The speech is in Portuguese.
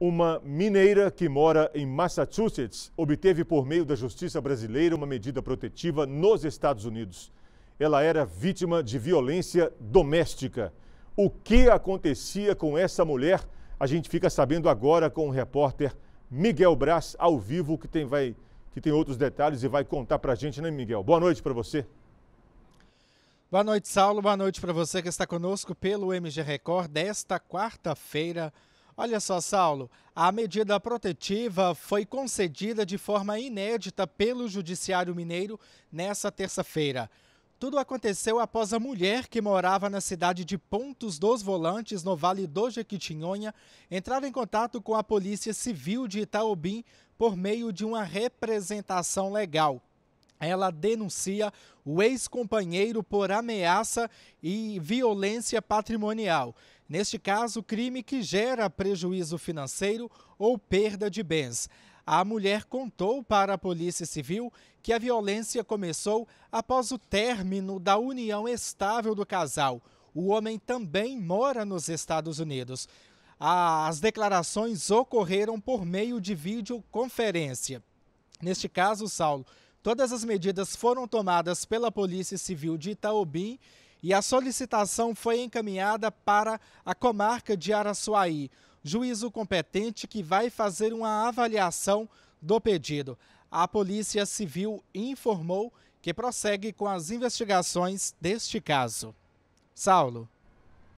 Uma mineira que mora em Massachusetts obteve por meio da justiça brasileira uma medida protetiva nos Estados Unidos. Ela era vítima de violência doméstica. O que acontecia com essa mulher, a gente fica sabendo agora com o repórter Miguel Braz, ao vivo, que tem, vai, que tem outros detalhes e vai contar para a gente, né, Miguel? Boa noite para você. Boa noite, Saulo. Boa noite para você que está conosco pelo MG Record desta quarta-feira. Olha só, Saulo, a medida protetiva foi concedida de forma inédita pelo Judiciário Mineiro nessa terça-feira. Tudo aconteceu após a mulher que morava na cidade de Pontos dos Volantes, no Vale do Jequitinhonha, entrar em contato com a Polícia Civil de Itaobim por meio de uma representação legal ela denuncia o ex-companheiro por ameaça e violência patrimonial. Neste caso, crime que gera prejuízo financeiro ou perda de bens. A mulher contou para a Polícia Civil que a violência começou após o término da união estável do casal. O homem também mora nos Estados Unidos. As declarações ocorreram por meio de videoconferência. Neste caso, Saulo, Todas as medidas foram tomadas pela Polícia Civil de Itaobim e a solicitação foi encaminhada para a comarca de Araçuaí, juízo competente que vai fazer uma avaliação do pedido. A Polícia Civil informou que prossegue com as investigações deste caso. Saulo.